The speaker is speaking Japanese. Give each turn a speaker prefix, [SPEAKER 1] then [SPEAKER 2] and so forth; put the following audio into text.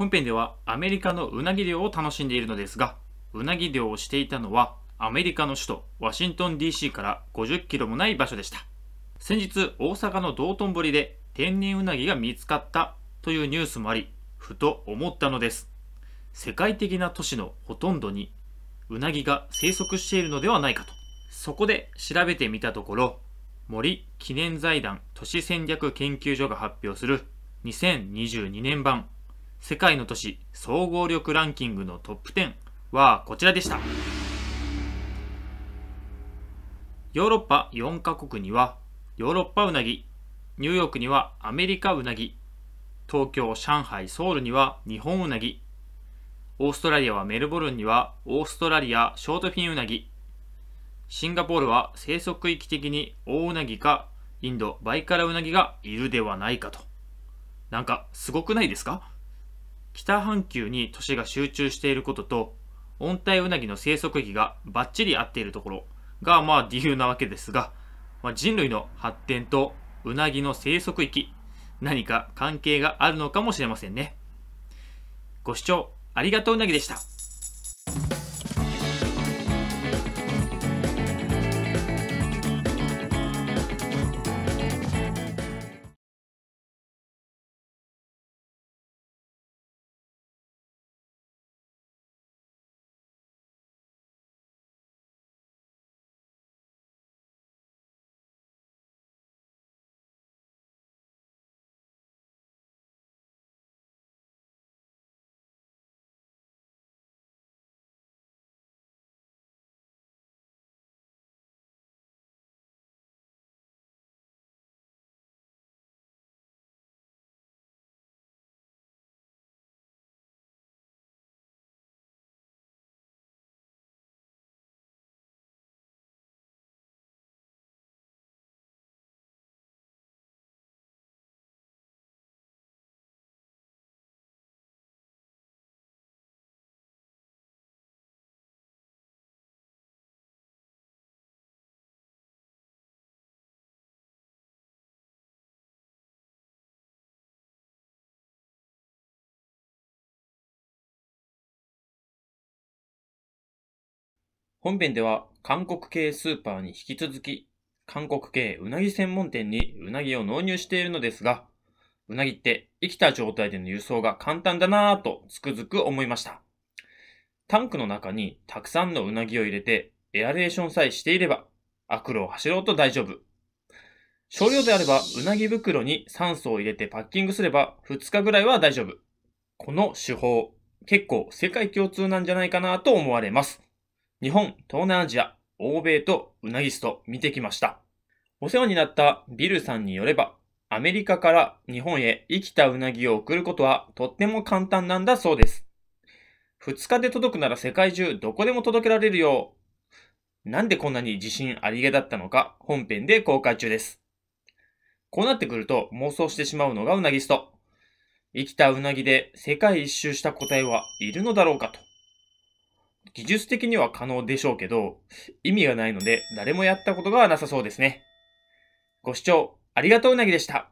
[SPEAKER 1] 本編ではアメリカのうなぎ漁を楽しんでいるのですが、うなぎ漁をしていたのはアメリカの首都ワシントン DC から50キロもない場所でした。先日大阪の道頓堀で天然うなぎが見つかったというニュースもあり、ふと思ったのです。世界的な都市のほとんどにうなぎが生息しているのではないかと。そこで調べてみたところ、森記念財団都市戦略研究所が発表する2022年版世界の都市総合力ランキングのトップ10はこちらでした。ヨーロッパ4カ国にはヨーロッパウナギ、ニューヨークにはアメリカウナギ、東京、上海、ソウルには日本ウナギ、オーストラリアはメルボルンにはオーストラリアショートフィンウナギ、シンガポールは生息域的にオオウナギかインドバイカラウナギがいるではないかと。なんかすごくないですか北半球に都市が集中していることと、温帯ウナギの生息域がバッチリ合っているところがまあ理由なわけですが、まあ、人類の発展とウナギの生息域、何か関係があるのかもしれませんね。ご視聴ありがとううなぎでした。本編では韓国系スーパーに引き続き、韓国系うなぎ専門店にうなぎを納入しているのですが、うなぎって生きた状態での輸送が簡単だなぁとつくづく思いました。タンクの中にたくさんのうなぎを入れてエアレーションさえしていれば、悪路を走ろうと大丈夫。少量であれば、うなぎ袋に酸素を入れてパッキングすれば、2日ぐらいは大丈夫。この手法、結構世界共通なんじゃないかなと思われます。日本、東南アジア、欧米とうなぎスト見てきました。お世話になったビルさんによれば、アメリカから日本へ生きたうなぎを送ることはとっても簡単なんだそうです。2日で届くなら世界中どこでも届けられるよう。なんでこんなに自信ありげだったのか本編で公開中です。こうなってくると妄想してしまうのがうなぎスト。生きたうなぎで世界一周した個体はいるのだろうかと。技術的には可能でしょうけど、意味がないので誰もやったことがなさそうですね。ご視聴ありがとううなぎでした。